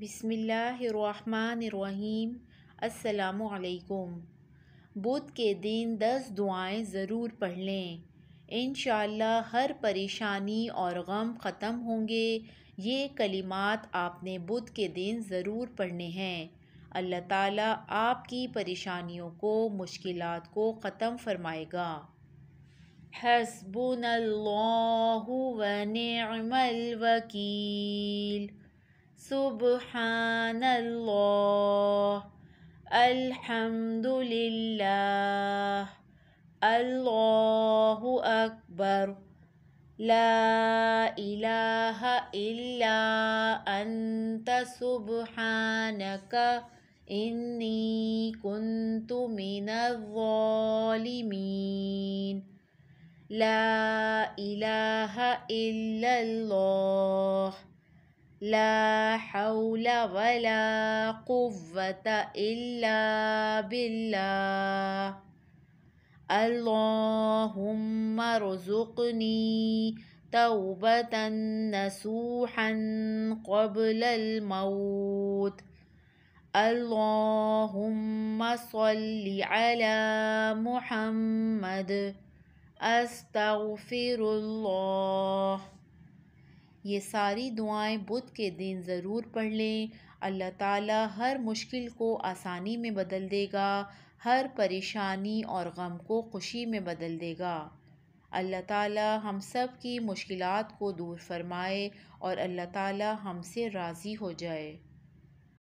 بسم اللہ الرحمن الرحیم السلام علیکم بدھ کے دن دس دعائیں ضرور پڑھ لیں انشاءاللہ ہر پریشانی اور غم ختم ہوں گے یہ کلمات آپ نے بدھ کے دن ضرور پڑھنے ہیں اللہ تعالیٰ آپ کی پریشانیوں کو مشکلات کو ختم فرمائے گا اللہ الوکیل سبحان الله الحمد لله الله أكبر لا إله إلا أنت سبحانك إني كنت من الظالمين لا إله إلا الله لا حول ولا قوة إلا بالله اللهم ارزقني توبة نسوحا قبل الموت اللهم صل على محمد أستغفر الله یہ ساری دعائیں بدھ کے دن ضرور پڑھ لیں اللہ تعالیٰ ہر مشکل کو آسانی میں بدل دے گا ہر پریشانی اور غم کو خوشی میں بدل دے گا اللہ تعالیٰ ہم سب کی مشکلات کو دور فرمائے اور اللہ تعالیٰ ہم سے راضی ہو جائے